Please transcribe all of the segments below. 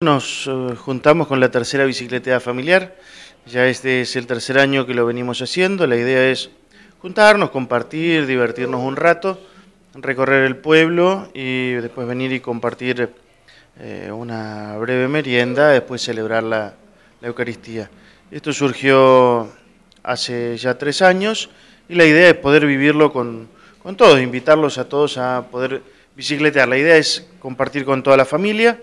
Nos eh, juntamos con la tercera bicicleta familiar, ya este es el tercer año que lo venimos haciendo, la idea es juntarnos, compartir, divertirnos un rato, recorrer el pueblo y después venir y compartir eh, una breve merienda, después celebrar la, Eucaristía. Esto surgió hace ya tres años y la idea es poder vivirlo con, con todos, invitarlos a todos a poder bicicletear. La idea es compartir con toda la familia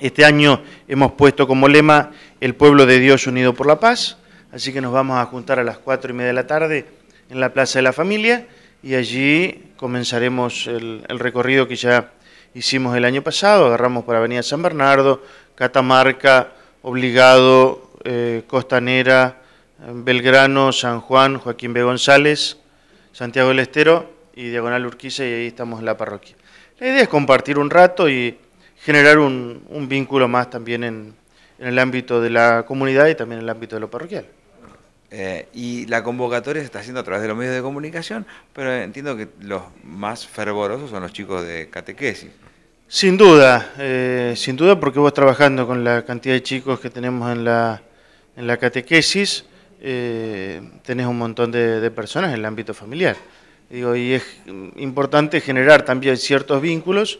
este año hemos puesto como lema el pueblo de Dios unido por la paz, así que nos vamos a juntar a las cuatro y media de la tarde en la Plaza de la Familia y allí comenzaremos el, recorrido que ya hicimos el año pasado, agarramos por Avenida San Bernardo, Catamarca, Obligado, eh, Costanera, Belgrano, San Juan, Joaquín B. González, Santiago del Estero y Diagonal Urquiza y ahí estamos en la parroquia. La idea es compartir un rato y generar un, vínculo más también en, el ámbito de la comunidad y también en el ámbito de lo parroquial. Eh, y la convocatoria se está haciendo a través de los medios de comunicación, pero entiendo que los más fervorosos son los chicos de catequesis. Sin duda, eh, sin duda porque vos trabajando con la cantidad de chicos que tenemos en la, catequesis, eh, tenés un montón de, personas en el ámbito familiar. Digo, y es importante generar también ciertos vínculos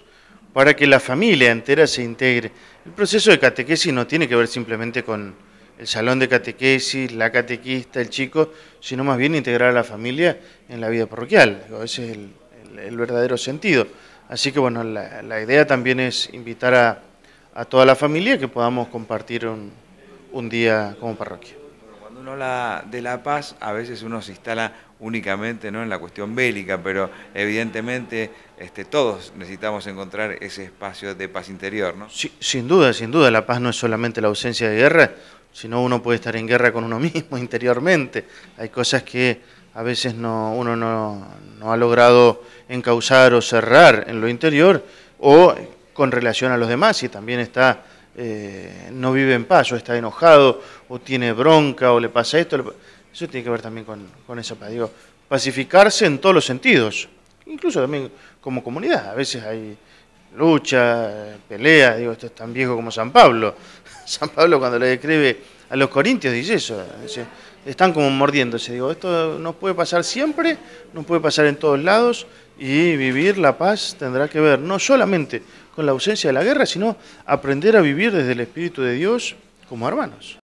para que la familia entera se integre. El proceso de catequesis no tiene que ver simplemente con el salón de catequesis, la catequista, el chico, sino más bien integrar a la familia en la vida parroquial. Ese es el, verdadero sentido. Así que bueno, la, idea también es invitar a, toda la familia que podamos compartir un, día como parroquia. Cuando uno la de La Paz, a veces uno se instala únicamente no en la cuestión bélica, pero evidentemente este, todos necesitamos encontrar ese espacio de paz interior, ¿no? Sí, sin duda, sin duda, la paz no es solamente la ausencia de guerra, sino uno puede estar en guerra con uno mismo interiormente. Hay cosas que a veces no, uno no, ha logrado encauzar o cerrar en lo interior o con relación a los demás y también está eh, no vive en paz o está enojado o tiene bronca o le pasa esto. Le... Eso tiene que ver también con, eso, esa Digo, pacificarse en todos los sentidos, incluso también como comunidad. A veces hay lucha, pelea, digo, esto es tan viejo como San Pablo. San Pablo cuando le describe a los corintios dice eso, están como mordiéndose, digo, esto no puede pasar siempre, no puede pasar en todos lados y vivir la paz tendrá que ver no solamente con la ausencia de la guerra, sino aprender a vivir desde el Espíritu de Dios como hermanos.